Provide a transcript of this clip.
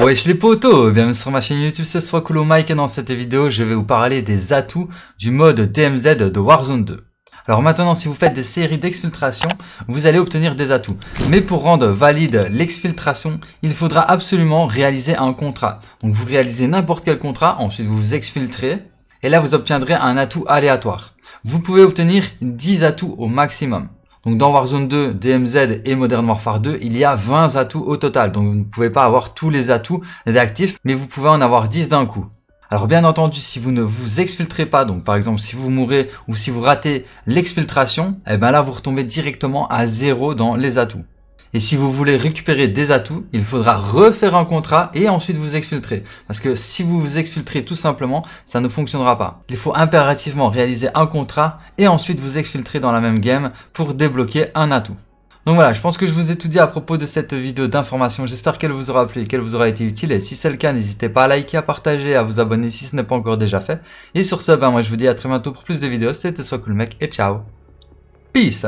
Wesh les potos, bienvenue sur ma chaîne YouTube, c'est soit Mike et dans cette vidéo je vais vous parler des atouts du mode DMZ de Warzone 2. Alors maintenant si vous faites des séries d'exfiltration, vous allez obtenir des atouts. Mais pour rendre valide l'exfiltration, il faudra absolument réaliser un contrat. Donc vous réalisez n'importe quel contrat, ensuite vous vous exfiltrez et là vous obtiendrez un atout aléatoire. Vous pouvez obtenir 10 atouts au maximum. Donc dans Warzone 2, DMZ et Modern Warfare 2, il y a 20 atouts au total. Donc vous ne pouvez pas avoir tous les atouts d'actifs, mais vous pouvez en avoir 10 d'un coup. Alors bien entendu, si vous ne vous exfiltrez pas, donc par exemple si vous mourrez ou si vous ratez l'exfiltration, eh bien là vous retombez directement à zéro dans les atouts. Et si vous voulez récupérer des atouts, il faudra refaire un contrat et ensuite vous exfiltrer. Parce que si vous vous exfiltrez tout simplement, ça ne fonctionnera pas. Il faut impérativement réaliser un contrat et ensuite vous exfiltrer dans la même game pour débloquer un atout. Donc voilà, je pense que je vous ai tout dit à propos de cette vidéo d'information. J'espère qu'elle vous aura plu et qu'elle vous aura été utile. Et si c'est le cas, n'hésitez pas à liker, à partager, à vous abonner si ce n'est pas encore déjà fait. Et sur ce, ben moi je vous dis à très bientôt pour plus de vidéos. C'était Soit Cool Mec et ciao. Peace